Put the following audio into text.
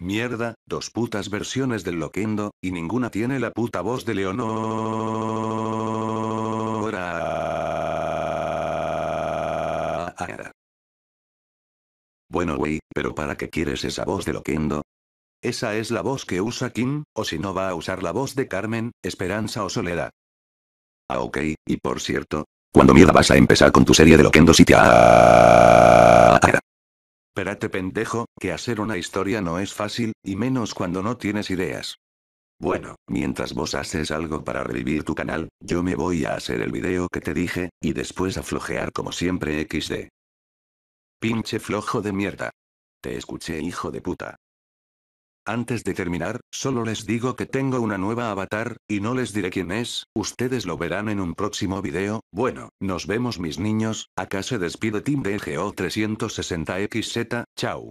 Mierda, dos putas versiones del Loquendo, y ninguna tiene la puta voz de Leonora. Bueno, güey, pero ¿para qué quieres esa voz de Loquendo? Esa es la voz que usa Kim, o si no va a usar la voz de Carmen, Esperanza o Soledad. Ah, ok, y por cierto, ¿cuándo mierda vas a empezar con tu serie de Loquendo si te te pendejo, que hacer una historia no es fácil, y menos cuando no tienes ideas. Bueno, mientras vos haces algo para revivir tu canal, yo me voy a hacer el video que te dije, y después a flojear como siempre XD. Pinche flojo de mierda. Te escuché hijo de puta. Antes de terminar, solo les digo que tengo una nueva avatar, y no les diré quién es, ustedes lo verán en un próximo video, bueno, nos vemos mis niños, acá se despide Team DGO360XZ, chao.